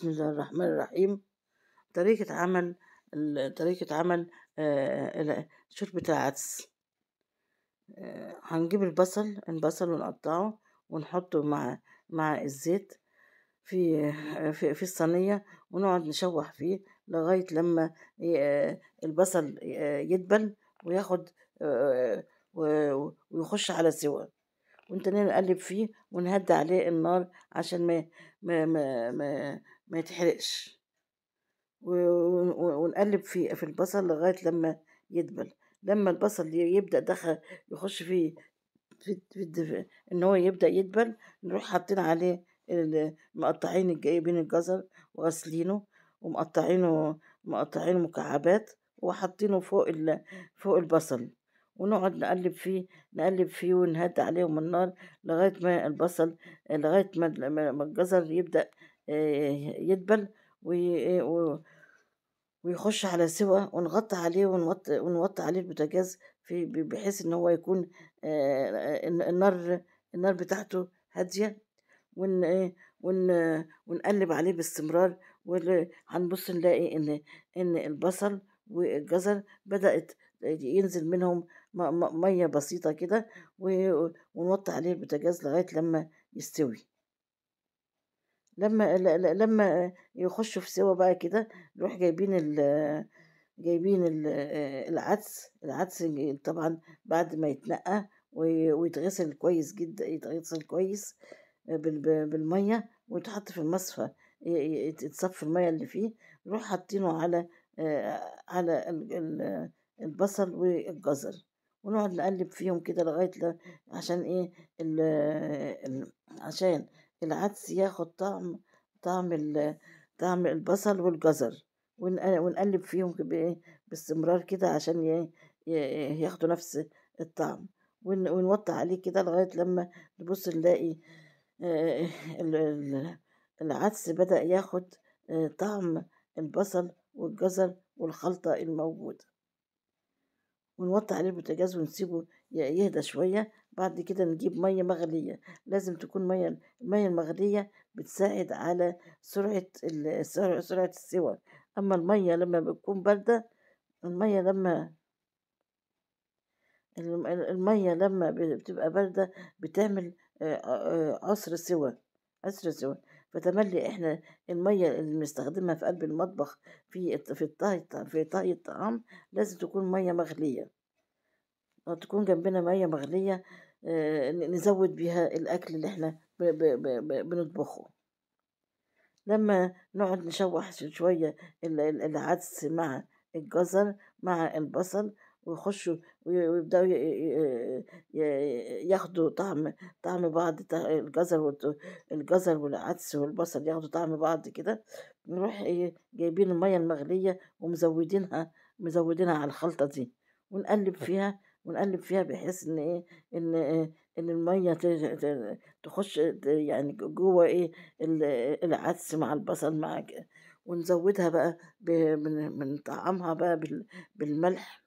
بسم الله الرحمن الرحيم طريقة عمل طريقة عمل شوربة العدس هنجيب البصل البصل ونقطعه ونحطه مع مع الزيت في في, في الصينية ونقعد نشوح فيه لغاية لما البصل يدبل وياخد ويخش على سوا وانت نقلب فيه ونهدي عليه النار عشان ما ما ما, ما ما يتحرقش ونقلب في في البصل لغاية لما يدبل لما البصل يبدأ دخل يخش فيه في, في ان هو يبدأ يدبل نروح حاطين عليه مقطعين جايبين الجزر وغسلينه ومقطعينه مقطعين مكعبات وحاطينه فوق فوق البصل ونقعد نقلب فيه نقلب فيه ونهد عليهم النار لغاية ما البصل لغاية ما الجزر يبدأ يدبل ويخش على سوا ونغطي عليه ونوطي, ونوط عليه البوتاجاز في بحيث ان هو يكون النار النار بتاعته هاديه ون ون ونقلب عليه باستمرار وهنبص نلاقي ان ان البصل والجزر بدات ينزل منهم ميه بسيطه كده ونوطي عليه البوتاجاز لغايه لما يستوي لما لما يخشوا في سوا بقى كده نروح جايبين ال جايبين العدس العدس طبعا بعد ما يتنقى ويتغسل كويس جدا يتغسل كويس بالميه ويتحط في المصفى يتصفي الميه اللي فيه نروح حاطينه على على البصل والجزر ونقعد نقلب فيهم كده لغايه عشان ايه عشان العدس ياخد طعم طعم طعم البصل والجزر ونقلب فيهم باستمرار كده عشان ياخدوا نفس الطعم ونوطي عليه كده لغاية لما نبص نلاقي آه، العدس بدأ ياخد آه، طعم البصل والجزر والخلطة الموجودة ونوطي عليه البوتاجاز ونسيبه يهدى شوية بعد كده نجيب مية مغلية لازم تكون مية المية المغلية بتساعد على سرعة سرعة السوى أما المية لما بتكون باردة المية لما المية لما بتبقى باردة بتعمل قصر سوى عصر سوى فتملي احنا المية اللي بنستخدمها في قلب المطبخ في في الطهي في طهي الطعام لازم تكون مية مغلية لو تكون جنبنا مية مغلية آه، نزود بيها الأكل اللي احنا بنطبخه لما نقعد نشوح شوية العدس مع الجزر مع البصل ويخشوا ويبدأوا ياخدوا طعم طعم بعض الجزر الجزر والعدس والبصل ياخدوا طعم بعض كده نروح جايبين المية المغلية ومزودينها مزودينها على الخلطة دي ونقلب فيها ونقلب فيها بحيث ان ايه ان إيه، ان الميه تخش يعني جوه ايه العدس مع البصل مع ونزودها بقى من من بقى بالملح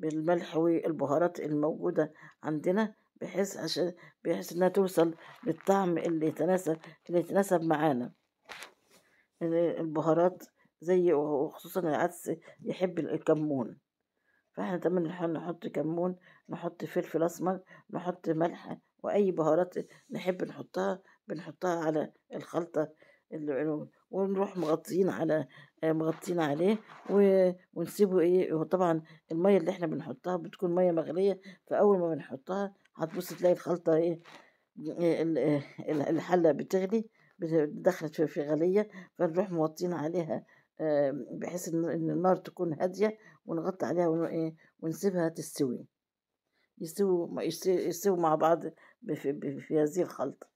بالملح والبهارات الموجودة عندنا بحيث عشان بحيث انها توصل للطعم اللي يتناسب اللي يتناسب معانا البهارات زي وخصوصا العدس يحب الكمون فاحنا كمان نحط كمون نحط فلفل اسمر نحط ملح واي بهارات نحب نحطها بنحطها على الخلطة العلوم ونروح مغطيين على آه، مغطيين عليه ونسيبه ايه طبعا الميه اللي احنا بنحطها بتكون ميه مغليه فاول ما بنحطها هتبص تلاقي الخلطه ايه الحله بتغلي دخلت في, غليه فنروح موطين عليها آه، بحيث ان النار تكون هاديه ونغطي عليها إيه، ونسيبها تستوي يستوي يستوي مع بعض في هذه الخلطه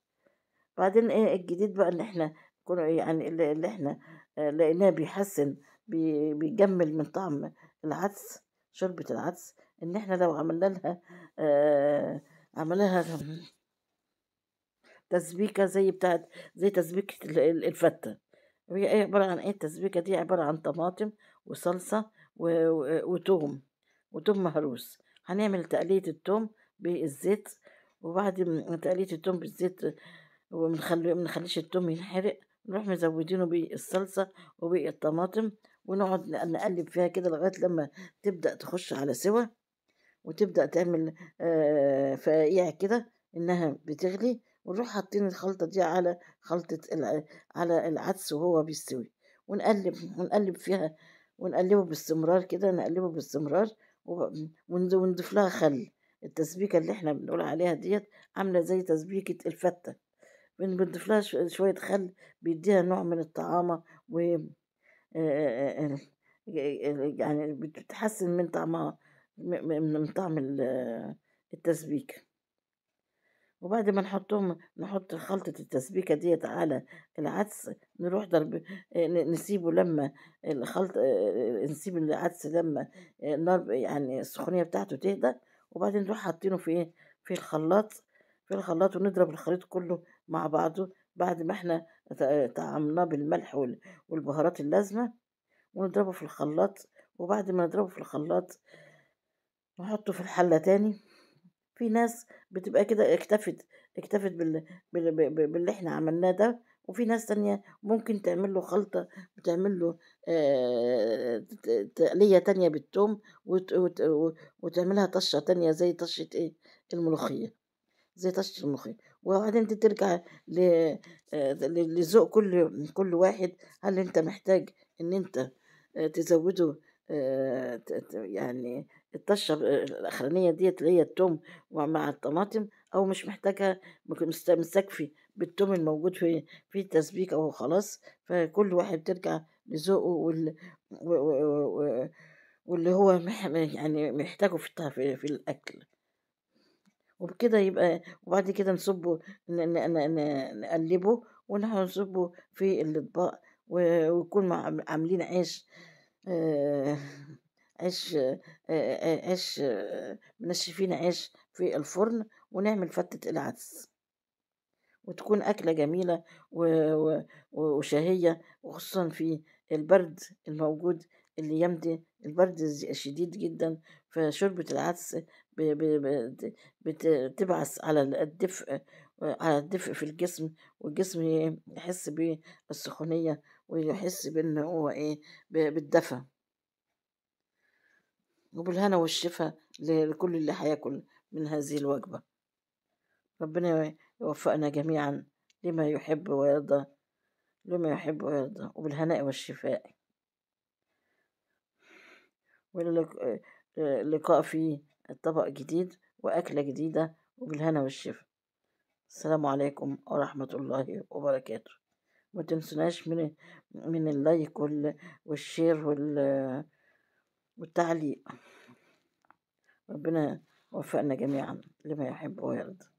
بعدين ايه الجديد بقى ان احنا كل يعني اللي احنا آه، لقيناه بيحسن بيجمل من طعم العدس شوربة العدس ان احنا لو عملنا لها آه، عملنا تسبيكة زي بتاعت زي تسبيكة الفتة وهي ايه عبارة عن ايه التسبيكة دي عبارة عن طماطم وصلصة وتوم وتوم مهروس هنعمل تقلية التوم بالزيت وبعد تقلية التوم بالزيت ومنخليش التوم ينحرق نروح مزودينه بالصلصة وبالطماطم ونقعد نقلب فيها كده لغاية لما تبدأ تخش على سوا وتبدأ تعمل فقيع كده إنها بتغلي ونروح حاطين الخلطة دي على خلطة على العدس وهو بيستوي ونقلب ونقلب فيها ونقلبه باستمرار كده نقلبه باستمرار ونضيف لها خل التسبيكة اللي احنا بنقول عليها ديت عاملة زي تسبيكة الفتة من بنضيفلها شوية خل بيديها نوع من الطعامة و يعني بتحسن من طعمها من طعم التسبيكة وبعد ما نحطهم نحط خلطة التسبيكة ديت على العدس نروح ضرب نسيبه لما الخلط نسيب العدس لما النار يعني السخونية بتاعته تهدى وبعدين نروح حاطينه في إيه؟ في الخلاط في الخلاط ونضرب الخليط كله مع بعضه بعد ما احنا طعمناه بالملح والبهارات اللازمة ونضربه في الخلاط وبعد ما نضربه في الخلاط نحطه في الحلة تاني في ناس بتبقى كده اكتفت اكتفت بال... بال... باللي احنا عملناه ده وفي ناس تانية ممكن تعمل له خلطة وتعمل له آه... تقلية تانية بالتوم وت... وت... وتعملها طشة تانية زي طشة ايه الملوخية زي طشة الملوخية وبعدين انت ترجع آه، لذوق كل كل واحد هل انت محتاج ان انت آه، تزوده آه، يعني الطشة الأخرانية ديت اللي هي التوم ومع الطماطم أو مش محتاجها مستكفي بالتوم الموجود في في التسبيك أو خلاص فكل واحد ترجع لذوقه وال واللي هو يعني محتاجه في في الأكل وبكده يبقى وبعد كده نصبه نقلبه ونصبه في الاطباق ويكون عاملين عيش آه، عيش آه، آه، عيش منشفين عيش في الفرن ونعمل فتة العدس وتكون أكلة جميلة وشهية وخصوصا في البرد الموجود اللي يمضي البرد الشديد جدا فشوربة العدس بتبعث على الدفء على الدفء في الجسم والجسم يحس بالسخونية ويحس بأن هو إيه بالدفى وبالهنا والشفاء لكل اللي هياكل من هذه الوجبة ربنا يوفقنا جميعا لما يحب ويرضى لما يحب ويرضى وبالهناء والشفاء واللقاء فيه طبق جديد وأكلة جديدة وبالهنا والشفا السلام عليكم ورحمة الله وبركاته ما تنسوناش من من اللايك والشير والتعليق ربنا وفقنا جميعا لما يحب ويرضى